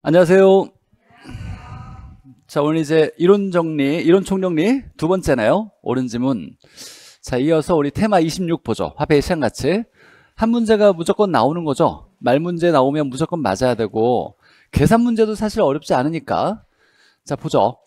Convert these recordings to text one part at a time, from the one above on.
안녕하세요. 자, 오늘 이제 이론 정리, 이론 총정리 두 번째나요? 옳은 지문. 자, 이어서 우리 테마 26 보죠. 화폐 의 시장 가치. 한 문제가 무조건 나오는 거죠. 말 문제 나오면 무조건 맞아야 되고 계산 문제도 사실 어렵지 않으니까. 자, 보죠.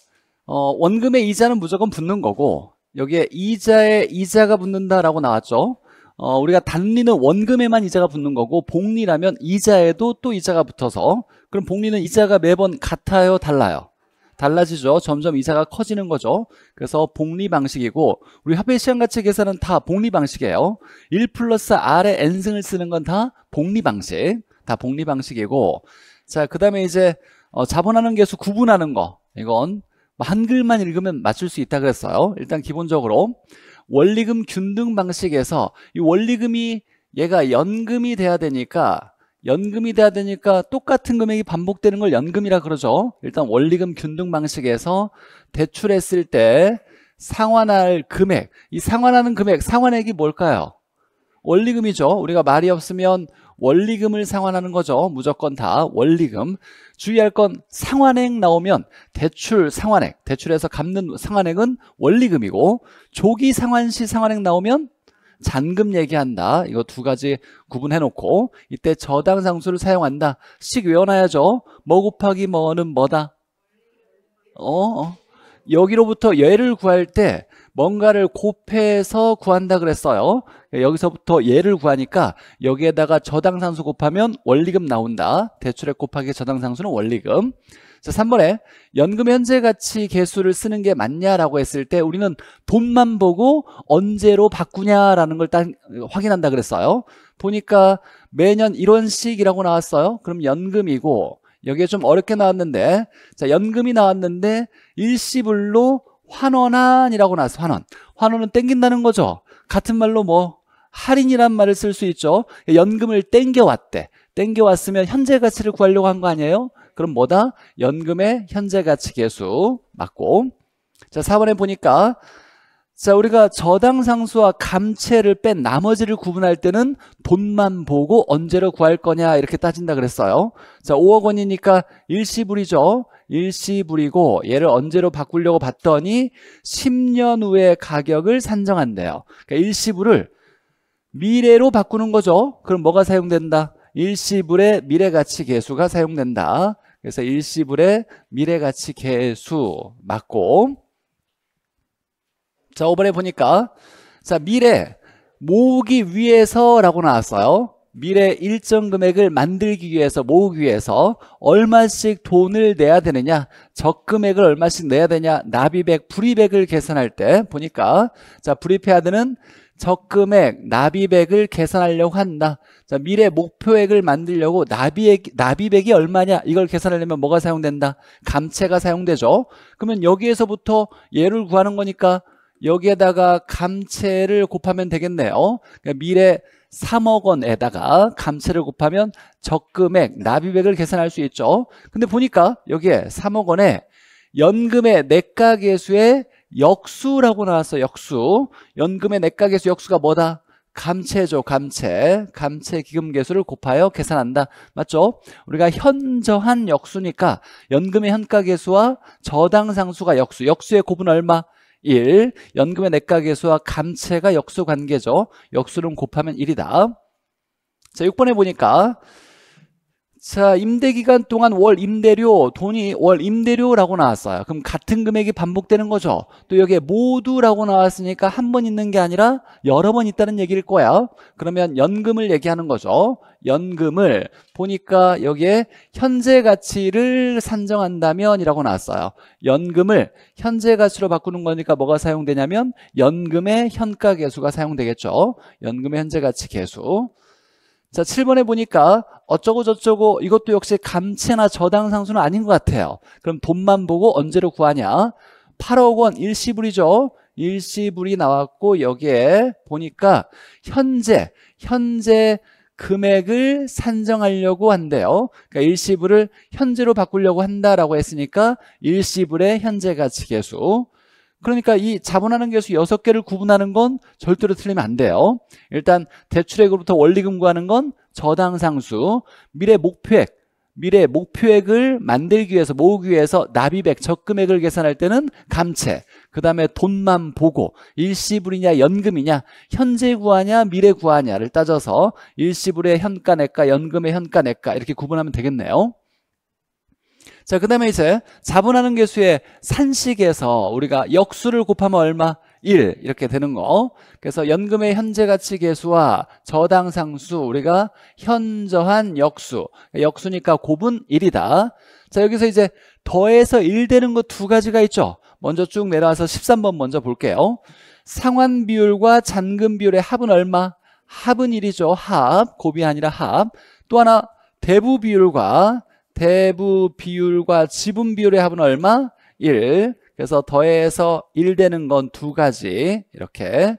어, 원금의 이자는 무조건 붙는 거고 여기에 이자에 이자가 붙는다라고 나왔죠. 어, 우리가 단리는 원금에만 이자가 붙는 거고 복리라면 이자에도 또 이자가 붙어서 그럼 복리는 이자가 매번 같아요 달라요 달라지죠 점점 이자가 커지는 거죠 그래서 복리 방식이고 우리 협회 시험가치 계산은 다 복리 방식이에요 1 플러스 R의 N승을 쓰는 건 다 복리 방식 다 복리 방식이고 자그 다음에 이제 어, 자본하는 개수 구분하는 거 이건 뭐 한글만 읽으면 맞출 수 있다 그랬어요 일단 기본적으로 원리금 균등 방식에서 이 원리금이 얘가 연금이 돼야 되니까 연금이 돼야 되니까 똑같은 금액이 반복되는 걸 연금이라 그러죠 일단 원리금 균등 방식에서 대출했을 때 상환할 금액 이 상환하는 금액 상환액이 뭘까요? 원리금이죠 우리가 말이 없으면 원리금을 상환하는 거죠 무조건 다 원리금 주의할 건 상환액 나오면 대출 상환액 대출에서 갚는 상환액은 원리금이고 조기 상환 시 상환액 나오면 잔금 얘기한다. 이거 두 가지 구분해놓고 이때 저당 상수를 사용한다. 식 외워놔야죠. 뭐 곱하기 뭐는 뭐다. 어, 어. 여기로부터 얘를 구할 때 뭔가를 곱해서 구한다 그랬어요 여기서부터 얘를 구하니까 여기에다가 저당상수 곱하면 원리금 나온다 대출액 곱하기 저당상수는 원리금 자, 3번에 연금 현재 가치 개수를 쓰는 게 맞냐라고 했을 때 우리는 돈만 보고 언제로 바꾸냐라는 걸 딱 확인한다 그랬어요. 보니까 매년 이런 식이라고 나왔어요. 그럼 연금이고 여기에 좀 어렵게 나왔는데 자, 연금이 나왔는데 일시불로 환원한이라고 나왔어. 환원. 환원은 땡긴다는 거죠. 같은 말로 뭐 할인이란 말을 쓸 수 있죠. 연금을 땡겨왔대. 땡겨왔으면 현재 가치를 구하려고 한 거 아니에요? 그럼 뭐다? 연금의 현재 가치 계수 맞고 자 4번에 보니까 자 우리가 저당 상수와 감채를 뺀 나머지를 구분할 때는 돈만 보고 언제로 구할 거냐 이렇게 따진다 그랬어요 자 5억 원이니까 일시불이죠 일시불이고 얘를 언제로 바꾸려고 봤더니 10년 후의 가격을 산정한대요 그러니까 일시불을 미래로 바꾸는 거죠 그럼 뭐가 사용된다 일시불의 미래가치 개수가 사용된다. 그래서 일시불의 미래가치 개수 맞고 자 5번에 보니까 자 미래 모으기 위해서 라고 나왔어요 미래 일정 금액을 만들기 위해서 모으기 위해서 얼마씩 돈을 내야 되느냐 적금액을 얼마씩 내야 되냐 나비백 불이백을 계산할 때 보니까 자불이패하 되는 적금액, 납입액을 계산하려고 한다. 자, 미래 목표액을 만들려고 납입액, 납입액이 얼마냐? 이걸 계산하려면 뭐가 사용된다? 감채가 사용되죠. 그러면 여기에서부터 얘를 구하는 거니까 여기에다가 감채를 곱하면 되겠네요. 그러니까 미래 3억 원에다가 감채를 곱하면 적금액, 납입액을 계산할 수 있죠. 근데 보니까 여기에 3억 원에 연금의 내가 계수에 역수라고 나왔어 역수 연금의 내각에수 역수가 뭐다? 감채죠 감채 감채 기금계수를 곱하여 계산한다 맞죠? 우리가 현저한 역수니까 연금의 현가계수와 저당상수가 역수 역수의 곱은 얼마? 1 연금의 내각계수와 감채가 역수 관계죠 역수는 곱하면 1이다 자 6번에 보니까 자 임대기간 동안 월 임대료 돈이 월 임대료라고 나왔어요 그럼 같은 금액이 반복되는 거죠 또 여기에 모두라고 나왔으니까 한 번 있는 게 아니라 여러 번 있다는 얘기일 거야 그러면 연금을 얘기하는 거죠 연금을 보니까 여기에 현재 가치를 산정한다면 이라고 나왔어요 연금을 현재 가치로 바꾸는 거니까 뭐가 사용되냐면 연금의 현가 계수가 사용되겠죠 연금의 현재 가치 계수 자 7번에 보니까 어쩌고 저쩌고 이것도 역시 감채나 저당 상수는 아닌 것 같아요 그럼 돈만 보고 언제로 구하냐 8억 원 일시불이죠 일시불이 나왔고 여기에 보니까 현재 현재 금액을 산정하려고 한대요. 그러니까 일시불을 현재로 바꾸려고 한다라고 했으니까 일시불의 현재 가치 계수 그러니까 이 자본하는 개수 6개를 구분하는 건 절대로 틀리면 안 돼요. 일단 대출액으로부터 원리금 구하는 건 저당상수, 미래 목표액, 미래 목표액을 만들기 위해서 모으기 위해서 납입액 적금액을 계산할 때는 감채 그 다음에 돈만 보고 일시불이냐 연금이냐 현재 구하냐 미래 구하냐를 따져서 일시불의 현가내가 연금의 현가내가 이렇게 구분하면 되겠네요 자, 그 다음에 이제 자분하는 개수의 산식에서 우리가 역수를 곱하면 얼마? 1 이렇게 되는 거 그래서 연금의 현재 가치 개수와 저당 상수 우리가 현저한 역수 역수니까 곱은 1이다 자 여기서 이제 더해서 1 되는 거 두 가지가 있죠 먼저 쭉 내려와서 13번 먼저 볼게요 상환 비율과 잔금 비율의 합은 얼마? 합은 1이죠 합 곱이 아니라 합 또 하나 대부 비율과 대부 비율과 지분 비율의 합은 얼마? 1. 그래서 더해서 1 되는 건 두 가지 이렇게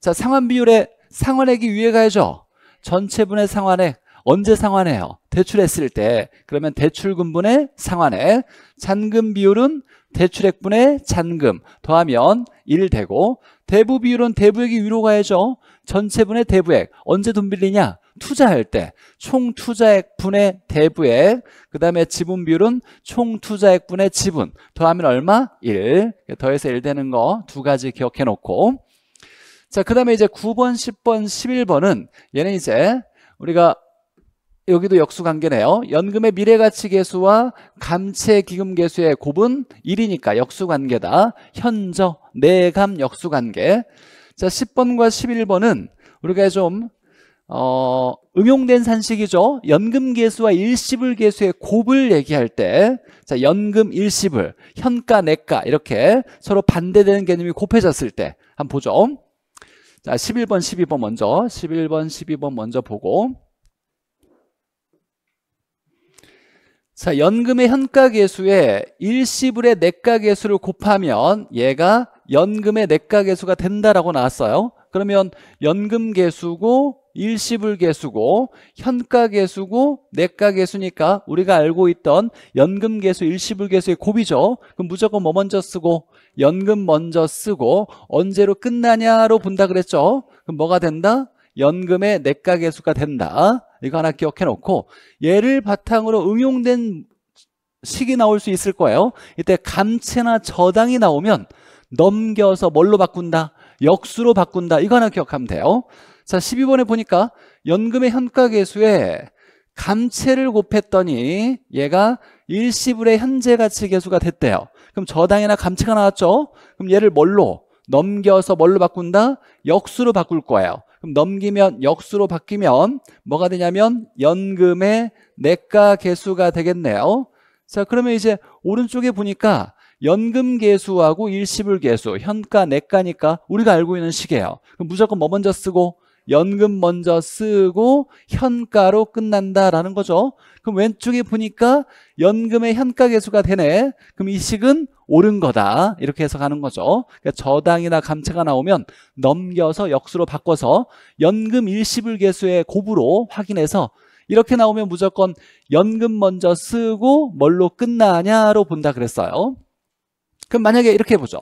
자 상환 비율의 상환액이 위에 가야죠 전체분의 상환액 언제 상환해요? 대출했을 때 그러면 대출금분의 상환액 잔금 비율은 대출액분의 잔금 더하면 1 되고 대부 비율은 대부액이 위로 가야죠 전체분의 대부액 언제 돈 빌리냐? 투자할 때 총 투자액 분의 대부액 그 다음에 지분 비율은 총 투자액 분의 지분 더하면 얼마? 1 더해서 1 되는 거 두 가지 기억해 놓고 자그 다음에 이제 9번 10번 11번은 얘는 이제 우리가 여기도 역수관계네요. 연금의 미래가치계수와 감채기금계수의 곱은 1이니까 역수관계다. 현저, 내감 역수관계. 자, 10번과 11번은 우리가 좀 어, 응용된 산식이죠. 연금 계수와 일시불 계수의 곱을 얘기할 때, 자, 연금 일시불, 현가 내가 이렇게 서로 반대되는 개념이 곱해졌을 때, 한번 보죠. 자, 11번, 12번 먼저, 11번, 12번 먼저 보고. 자, 연금의 현가 계수에 일시불의 내가 계수를 곱하면 얘가 연금의 내가 계수가 된다라고 나왔어요. 그러면 연금 계수고 일시불계수고 현가계수고 내가계수니까 우리가 알고 있던 연금계수 일시불계수의 곱이죠 그럼 무조건 뭐 먼저 쓰고 연금 먼저 쓰고 언제로 끝나냐로 본다 그랬죠 그럼 뭐가 된다? 연금의 내가계수가 된다 이거 하나 기억해 놓고 얘를 바탕으로 응용된 식이 나올 수 있을 거예요 이때 감채나 저당이 나오면 넘겨서 뭘로 바꾼다? 역수로 바꾼다 이거 하나 기억하면 돼요 자, 12번에 보니까 연금의 현가계수에 감채를 곱했더니 얘가 일시불의 현재 가치 계수가 됐대요. 그럼 저당이나 감채가 나왔죠? 그럼 얘를 뭘로? 넘겨서 뭘로 바꾼다? 역수로 바꿀 거예요. 그럼 넘기면 역수로 바뀌면 뭐가 되냐면 연금의 내가 개수가 되겠네요. 자, 그러면 이제 오른쪽에 보니까 연금 개수하고 일시불 개수, 현가, 내가니까 우리가 알고 있는 식이에요. 그럼 무조건 뭐 먼저 쓰고 연금 먼저 쓰고 현가로 끝난다라는 거죠. 그럼 왼쪽에 보니까 연금의 현가 계수가 되네. 그럼 이 식은 옳은 거다. 이렇게 해서가는 거죠. 그러니까 저당이나 감채가 나오면 넘겨서 역수로 바꿔서 연금 일시불 계수의 곱으로 확인해서 이렇게 나오면 무조건 연금 먼저 쓰고 뭘로 끝나냐로 본다 그랬어요. 그럼 만약에 이렇게 해 보죠.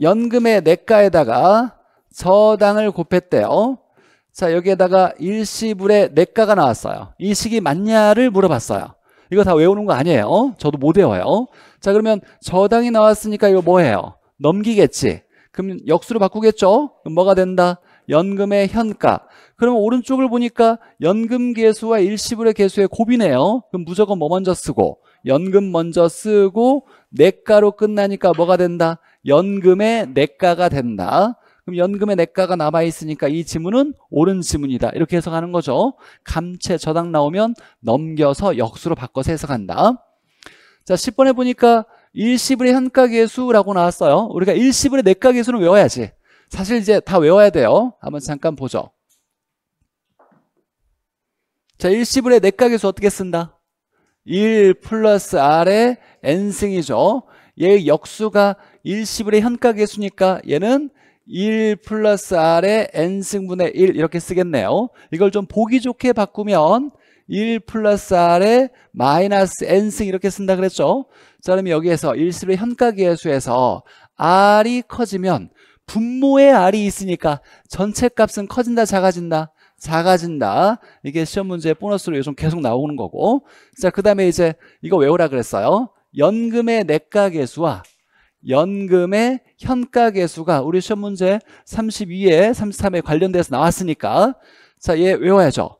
연금의 내가에다가 저당을 곱했대요. 자 여기에다가 일시불의 내가가 나왔어요. 이 식이 맞냐를 물어봤어요. 이거 다 외우는 거 아니에요. 저도 못 외워요. 자 그러면 저당이 나왔으니까 이거 뭐예요? 넘기겠지. 그럼 역수로 바꾸겠죠? 그럼 뭐가 된다? 연금의 현가. 그러면 오른쪽을 보니까 연금 계수와 일시불의 계수의 곱이네요. 그럼 무조건 뭐 먼저 쓰고 연금 먼저 쓰고 내가로 끝나니까 뭐가 된다? 연금의 내가가 된다. 그럼 연금의 내과가 남아있으니까 이 지문은 옳은 지문이다 이렇게 해석하는 거죠 감채 저당 나오면 넘겨서 역수로 바꿔서 해석한다 자 10번에 보니까 일시불의 현가계수라고 나왔어요 우리가 일시불의 내과계수는 외워야지 사실 이제 다 외워야 돼요 한번 잠깐 보죠 자 일시불의 내과계수 어떻게 쓴다? 1 플러스 R의 N승이죠 얘 역수가 일시불의 현가계수니까 얘는 1 플러스 R의 N승분의 1 이렇게 쓰겠네요. 이걸 좀 보기 좋게 바꾸면 1 플러스 R의 마이너스 N승 이렇게 쓴다 그랬죠. 자 그러면 여기에서 1수의 현가계수에서 R이 커지면 분모의 R이 있으니까 전체 값은 커진다 작아진다 작아진다 이게 시험 문제의 보너스로 요즘 계속 나오는 거고 자그 다음에 이제 이거 외우라 그랬어요 연금의 내과계수와 연금의 현가 계수가 우리 시험 문제 32에 33에 관련돼서 나왔으니까 자, 얘 외워야죠.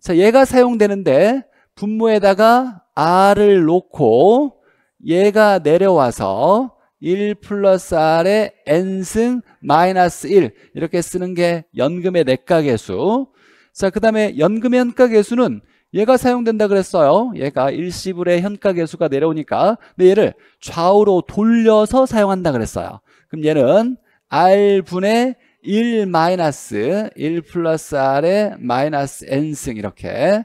자, 얘가 사용되는데 분모에다가 r을 놓고 얘가 내려와서 1 플러스 r의 n승 마이너스 1 이렇게 쓰는 게 연금의 내과계수 자, 그 다음에 연금의 현가계수는 얘가 사용된다 그랬어요. 얘가 일시불의 현가계수가 내려오니까 근데 얘를 좌우로 돌려서 사용한다 그랬어요. 그럼 얘는 R분의 1 마이너스 1 플러스 R의 마이너스 N승 이렇게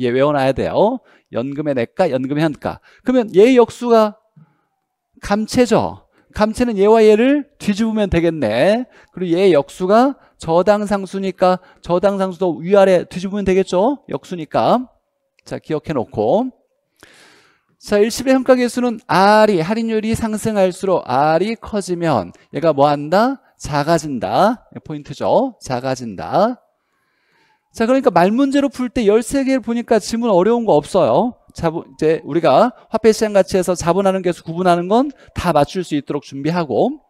얘 외워놔야 돼요. 연금의 내가, 연금의 현가. 그러면 얘 역수가 감체죠. 감체는 얘와 얘를 뒤집으면 되겠네. 그리고 얘 역수가 저당상수니까 저당상수도 위아래 뒤집으면 되겠죠. 역수니까. 자, 기억해 놓고. 자, 일시불의 평가계수는 R이, 할인율이 상승할수록 R이 커지면 얘가 뭐 한다? 작아진다. 포인트죠. 작아진다. 자, 그러니까 말문제로 풀 때 13개를 보니까 질문 어려운 거 없어요. 자본, 이제 우리가 화폐시장 가치에서 자본하는 계수 구분하는 건 다 맞출 수 있도록 준비하고.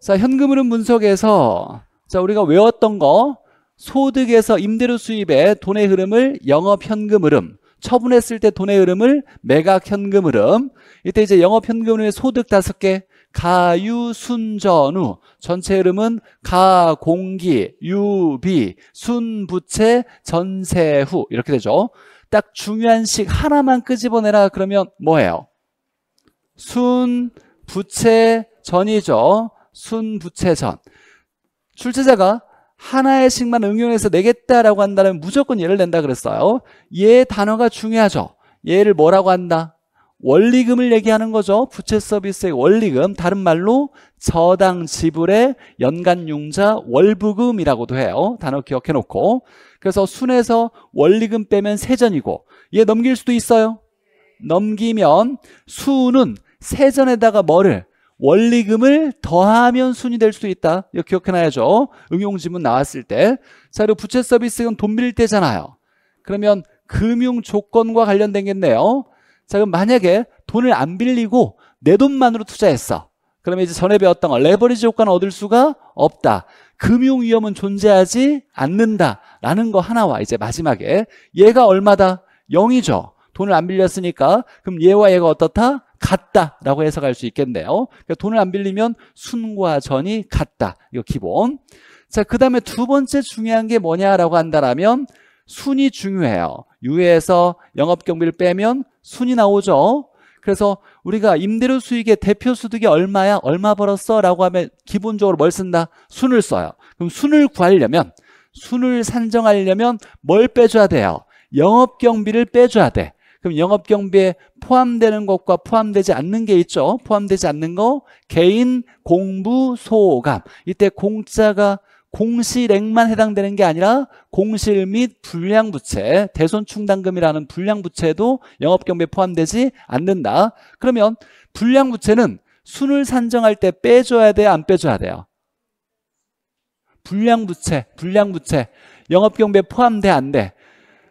자, 현금흐름 분석에서 자, 우리가 외웠던 거 소득에서 임대료 수입에 돈의 흐름을 영업현금 흐름 처분했을 때 돈의 흐름을 매각현금 흐름 이때 이제 영업현금 흐름의 소득 다섯 개 가유, 순, 전후 전체 흐름은 가, 공기, 유, 비, 순, 부채, 전세, 후 이렇게 되죠 딱 중요한 식 하나만 끄집어내라 그러면 뭐예요? 순, 부채, 전이죠 순, 부채, 전 출제자가 하나의 식만 응용해서 내겠다라고 한다면 무조건 예를 낸다 그랬어요 예 단어가 중요하죠 얘를 뭐라고 한다? 원리금을 얘기하는 거죠 부채 서비스의 원리금 다른 말로 저당 지불의 연간 융자 월부금이라고도 해요 단어 기억해 놓고 그래서 순에서 원리금 빼면 세전이고 얘 넘길 수도 있어요 넘기면 수는 세전에다가 뭐를 원리금을 더하면 순이 될수 있다. 이거 기억해놔야죠. 응용지문 나왔을 때. 자, 그리고 부채 서비스 이돈 빌릴 때잖아요. 그러면 금융 조건과 관련된 겠네요. 자, 그럼 만약에 돈을 안 빌리고 내 돈만으로 투자했어. 그러면 이제 전에 배웠던 거 레버리지 효과는 얻을 수가 없다. 금융 위험은 존재하지 않는다라는 거 하나와 이제 마지막에 얘가 얼마다? 0이죠. 돈을 안 빌렸으니까 그럼 얘와 얘가 어떻다? 같다라고 해석할 수 있겠네요. 그러니까 돈을 안 빌리면 순과 전이 같다. 이거 기본. 자, 그 다음에 두 번째 중요한 게 뭐냐라고 한다라면 순이 중요해요. 유예에서 영업경비를 빼면 순이 나오죠. 그래서 우리가 임대료 수익의 대표 수득이 얼마야? 얼마 벌었어? 라고 하면 기본적으로 뭘 쓴다? 순을 써요. 그럼 순을 구하려면 순을 산정하려면 뭘 빼줘야 돼요? 영업경비를 빼줘야 돼. 그럼 영업 경비에 포함되는 것과 포함되지 않는 게 있죠. 포함되지 않는 거 개인 공부 소감. 이때 공짜가 공실액만 해당되는 게 아니라 공실 및 불량부채, 대손충당금이라는 불량부채도 영업경비에 포함되지 않는다. 그러면 불량부채는 순을 산정할 때 빼줘야 돼요? 안 빼줘야 돼요? 불량부채, 불량부채, 영업경비에 포함돼 안 돼?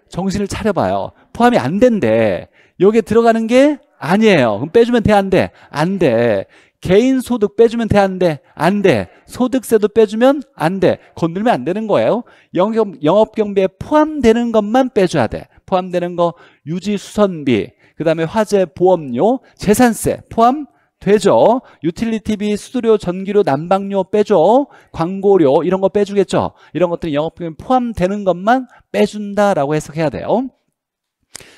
정신을 차려봐요. 포함이 안 된대. 여기에 들어가는 게 아니에요. 그럼 빼주면 돼, 안 돼? 안 돼. 개인 소득 빼주면 돼, 안 돼? 안 돼. 소득세도 빼주면 안 돼. 건들면 안 되는 거예요. 영업, 영업 경비에 포함되는 것만 빼줘야 돼. 포함되는 거 유지 수선비, 그 다음에 화재 보험료, 재산세 포함 되죠. 유틸리티비, 수수료, 전기료, 난방료 빼줘 광고료 이런 거 빼주겠죠. 이런 것들이 영업비용 포함되는 것만 빼준다라고 해석해야 돼요.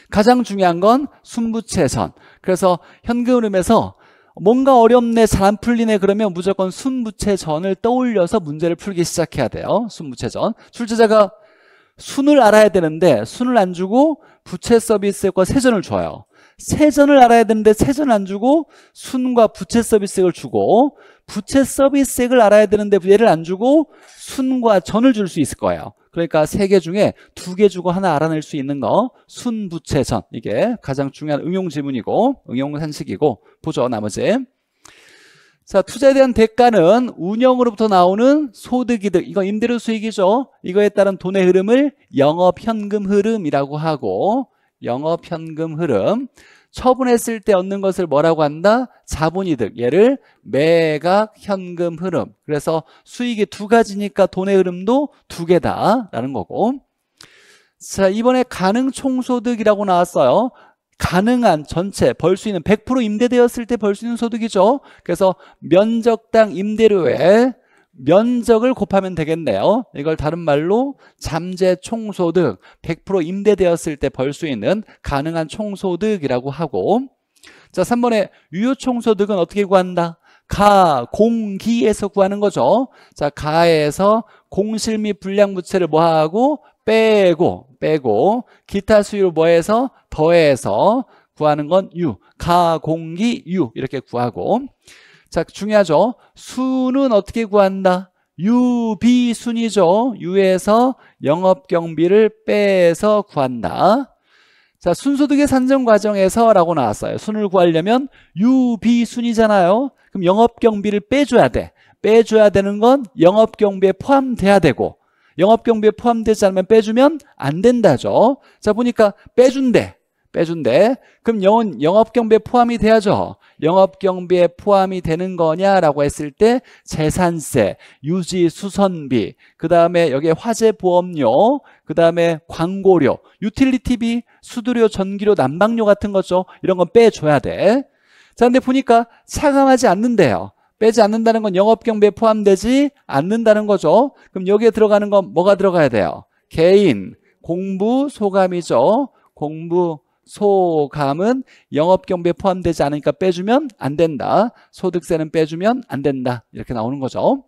가장 중요한 건 순부채선. 그래서 현금흐름에서 뭔가 어렵네 잘 안 풀리네 그러면 무조건 순부채전을 떠올려서 문제를 풀기 시작해야 돼요 순부채전 출제자가 순을 알아야 되는데 순을 안 주고 부채 서비스액과 세전을 줘요 세전을 알아야 되는데 세전안 주고 순과 부채 서비스액을 주고 부채 서비스액을 알아야 되는데 얘를 안 주고 순과 전을 줄 수 있을 거예요 그러니까 세 개 중에 두 개 주고 하나 알아낼 수 있는 거 순부채선 이게 가장 중요한 응용 지문이고 응용 산식이고 보죠 나머지 자 투자에 대한 대가는 운영으로부터 나오는 소득이득 이거 임대료 수익이죠 이거에 따른 돈의 흐름을 영업현금 흐름이라고 하고 영업 현금 흐름 처분했을 때 얻는 것을 뭐라고 한다? 자본이득. 얘를 매각 현금 흐름. 그래서 수익이 두 가지니까 돈의 흐름도 두 개다라는 거고. 자, 이번에 가능 총소득이라고 나왔어요. 가능한 전체 벌 수 있는 100% 임대되었을 때 벌 수 있는 소득이죠. 그래서 면적당 임대료에 면적을 곱하면 되겠네요. 이걸 다른 말로 잠재 총소득 100% 임대되었을 때 벌 수 있는 가능한 총소득이라고 하고 자 3번에 유효 총소득은 어떻게 구한다? 가, 공기에서 구하는 거죠. 자 가에서 공실 및 불량부채를 뭐하고 빼고 빼고 기타 수요를 뭐해서 더해서 구하는 건 유, 가, 공기, 유 이렇게 구하고 자, 중요하죠. 수는 어떻게 구한다? 유비순이죠. 유에서 영업경비를 빼서 구한다. 자, 순소득의 산정 과정에서 라고 나왔어요. 순을 구하려면 유비순이잖아요. 그럼 영업경비를 빼줘야 돼. 빼줘야 되는 건 영업경비에 포함돼야 되고 영업경비에 포함되지 않으면 빼주면 안 된다죠. 자, 보니까 빼준대. 빼준대. 그럼 영 영업경비에 포함이 돼야죠. 영업경비에 포함이 되는 거냐라고 했을 때 재산세, 유지수선비, 그 다음에 여기에 화재보험료, 그 다음에 광고료, 유틸리티비, 수두료, 전기료, 난방료 같은 거죠. 이런 건 빼줘야 돼. 자, 근데 보니까 차감하지 않는데요. 빼지 않는다는 건 영업경비에 포함되지 않는다는 거죠. 그럼 여기에 들어가는 건 뭐가 들어가야 돼요? 개인, 공부, 소감이죠. 공부, 소감은 영업경비에 포함되지 않으니까 빼주면 안 된다. 소득세는 빼주면 안 된다. 이렇게 나오는 거죠.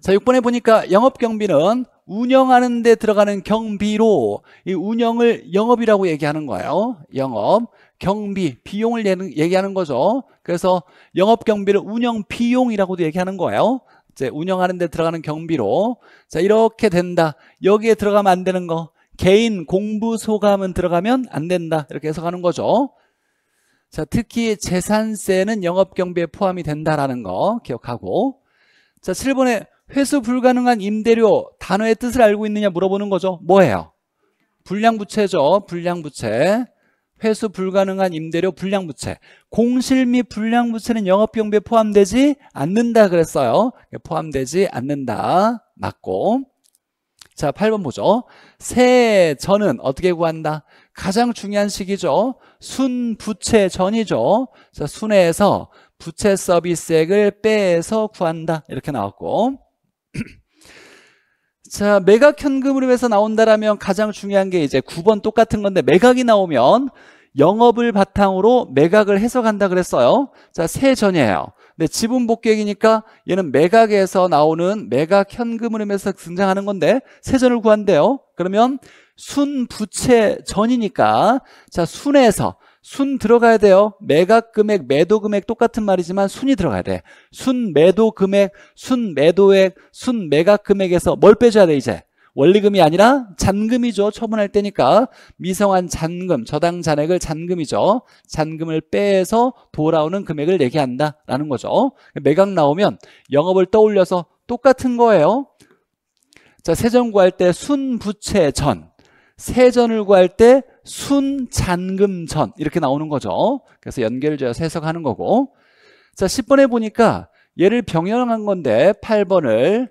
자, 6번에 보니까 영업경비는 운영하는 데 들어가는 경비로 이 운영을 영업이라고 얘기하는 거예요. 영업, 경비, 비용을 얘기하는 거죠. 그래서 영업 경비를 운영 비용이라고도 얘기하는 거예요. 이제 운영하는 데 들어가는 경비로 자 이렇게 된다. 여기에 들어가면 안 되는 거 개인 공부 소감은 들어가면 안 된다 이렇게 해석하는 거죠 자 특히 재산세는 영업경비에 포함이 된다라는 거 기억하고 자 7번에 회수 불가능한 임대료 단어의 뜻을 알고 있느냐 물어보는 거죠 뭐예요? 불량부채죠 불량부채 회수 불가능한 임대료 불량부채 공실 및 불량부채는 영업경비에 포함되지 않는다 그랬어요 포함되지 않는다 맞고 자, 8번 보죠. 세 전은 어떻게 구한다? 가장 중요한 시기죠. 순부채 전이죠. 자, 순회에서 부채 서비스액을 빼서 구한다. 이렇게 나왔고. 자, 매각 현금을위 해서 나온다라면 가장 중요한 게 이제 9번 똑같은 건데 매각이 나오면 영업을 바탕으로 매각을 해석한다 그랬어요. 자, 세 전이에요. 근데 지분 복귀액이니까 얘는 매각에서 나오는 매각 현금흐름에서 등장하는 건데 세전을 구한대요. 그러면 순부채 전이니까 자 순에서 순 들어가야 돼요. 매각 금액, 매도 금액 똑같은 말이지만 순이 들어가야 돼. 순 매도 금액, 순 매도액, 순 매각 금액에서 뭘 빼줘야 돼 이제? 원리금이 아니라 잔금이죠. 처분할 때니까 미성한 잔금, 저당 잔액을 잔금이죠. 잔금을 빼서 돌아오는 금액을 얘기한다라는 거죠. 매각 나오면 영업을 떠올려서 똑같은 거예요. 자, 세전 구할 때 순부채 전, 세전을 구할 때 순잔금 전 이렇게 나오는 거죠. 그래서 연결을 줘서 해석하는 거고 자 10번에 보니까 얘를 병행한 건데 8번을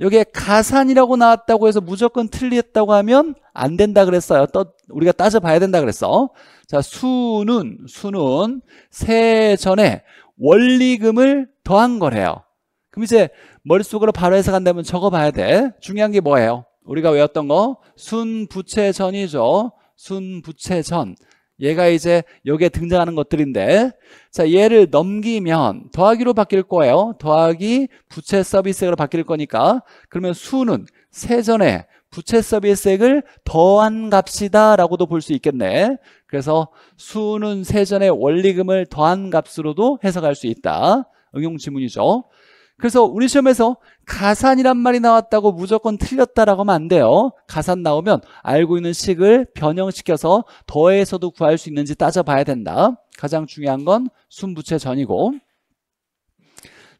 여기에 가산이라고 나왔다고 해서 무조건 틀렸다고 하면 안 된다 그랬어요. 또 우리가 따져봐야 된다 그랬어. 자, 수는 수는 세전에 원리금을 더한 거래요. 그럼 이제 머릿속으로 바로 해석한다면 적어봐야 돼. 중요한 게 뭐예요? 우리가 외웠던 거 순부채전이죠. 순부채전. 얘가 이제 여기에 등장하는 것들인데 자 얘를 넘기면 더하기로 바뀔 거예요 더하기 부채 서비스액으로 바뀔 거니까 그러면 수는 세전에 부채 서비스액을 더한 값이다 라고도 볼 수 있겠네 그래서 수는 세전에 원리금을 더한 값으로도 해석할 수 있다 응용 지문이죠 그래서 우리 시험에서 가산이란 말이 나왔다고 무조건 틀렸다라고 하면 안 돼요. 가산 나오면 알고 있는 식을 변형시켜서 더해서도 구할 수 있는지 따져봐야 된다. 가장 중요한 건 순부채 전이고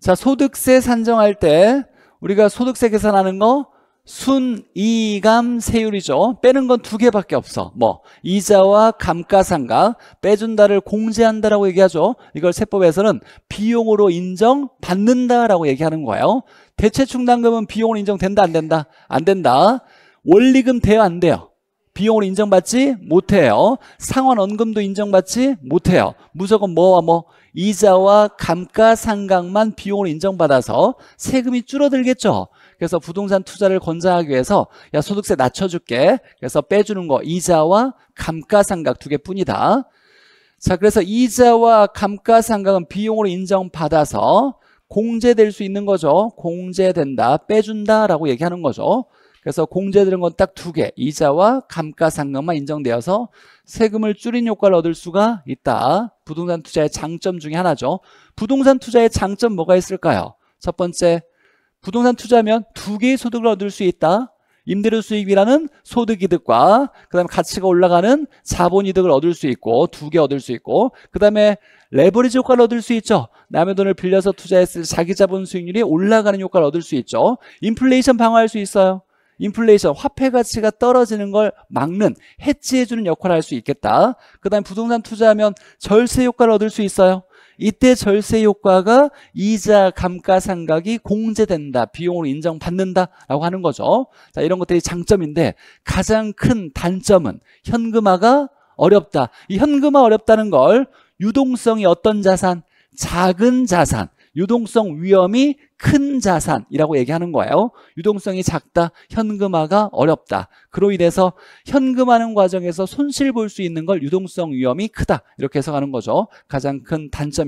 자 소득세 산정할 때 우리가 소득세 계산하는 거 순이감 세율이죠. 빼는 건 두 개밖에 없어. 뭐 이자와 감가상각 빼준다를 공제한다라고 얘기하죠. 이걸 세법에서는 비용으로 인정받는다라고 얘기하는 거예요. 대체충당금은 비용으로 인정된다 안 된다? 안 된다. 원리금 돼요 안 돼요? 비용으로 인정받지 못해요. 상환원금도 인정받지 못해요. 무조건 뭐와 뭐 이자와 감가상각만 비용으로 인정받아서 세금이 줄어들겠죠. 그래서 부동산 투자를 권장하기 위해서 야 소득세 낮춰줄게 그래서 빼주는 거 이자와 감가상각 두 개뿐이다 자 그래서 이자와 감가상각은 비용으로 인정받아서 공제될 수 있는 거죠 공제된다 빼준다라고 얘기하는 거죠 그래서 공제되는 건 딱 두 개, 이자와 감가상각만 인정되어서 세금을 줄인 효과를 얻을 수가 있다. 부동산 투자의 장점 중에 하나죠. 부동산 투자의 장점 뭐가 있을까요? 첫 번째, 부동산 투자면 두 개의 소득을 얻을 수 있다. 임대료 수익이라는 소득 이득과 그다음에 가치가 올라가는 자본 이득을 얻을 수 있고 두 개 얻을 수 있고 그다음에 레버리지 효과를 얻을 수 있죠. 남의 돈을 빌려서 투자했을 자기 자본 수익률이 올라가는 효과를 얻을 수 있죠. 인플레이션 방어할 수 있어요. 인플레이션, 화폐 가치가 떨어지는 걸 막는, 해지해주는 역할을 할 수 있겠다. 그 다음에 부동산 투자하면 절세 효과를 얻을 수 있어요. 이때 절세 효과가 이자 감가상각이 공제된다. 비용으로 인정받는다라고 하는 거죠. 자, 이런 것들이 장점인데 가장 큰 단점은 현금화가 어렵다. 이 현금화 어렵다는 걸 유동성이 어떤 자산? 작은 자산. 유동성 위험이 큰 자산이라고 얘기하는 거예요. 유동성이 작다, 현금화가 어렵다. 그로 인해서 현금화하는 과정에서 손실 볼 수 있는 걸 유동성 위험이 크다. 이렇게 해석하는 거죠. 가장 큰 단점이